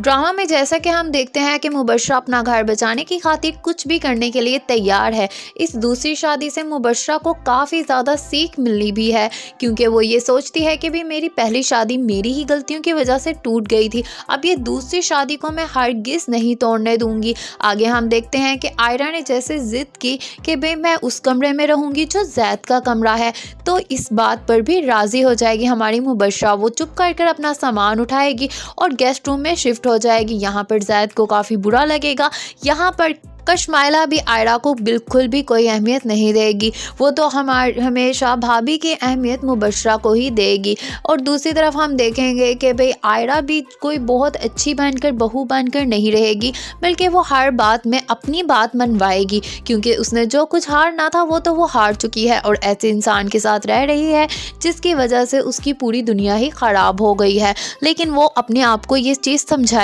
drama में जैसा कि हम देखते हैं कि मुबशरा अपना घर बचाने की खातिर कुछ भी करने के लिए तैयार है इस दूसरी शादी से मुबशरा को काफ़ी ज़्यादा सीख मिलनी भी है क्योंकि वो ये सोचती है कि भी मेरी पहली शादी मेरी ही गलतियों की वजह से टूट गई थी अब ये दूसरी शादी को मैं हरगिज नहीं तोड़ने दूँगी आगे हम देखते हैं कि आयरा ने जैसे ज़िद की कि भाई मैं उस कमरे में रहूँगी जो जैद का कमरा है तो इस बात पर भी राज़ी हो जाएगी हमारी मुबशरा वो चुप कर कर अपना सामान उठाएगी और गेस्ट रूम में शिफ्ट हो जाएगी यहाँ पर जैद को काफ़ी बुरा लगेगा यहाँ पर कश्मायला भी आयरा को बिल्कुल भी कोई अहमियत नहीं देगी वो तो हमारे हमेशा भाभी की अहमियत मुबशरा को ही देगी और दूसरी तरफ हम देखेंगे कि भाई आयरा भी कोई बहुत अच्छी बनकर बहू बनकर नहीं रहेगी बल्कि वो हर बात में अपनी बात मनवाएगी क्योंकि उसने जो कुछ हारना था वो तो वो हार चुकी है और ऐसे इंसान के साथ रह रही है जिसकी वजह से उसकी पूरी दुनिया ही ख़राब हो गई है लेकिन वो अपने आप को ये चीज़ समझाए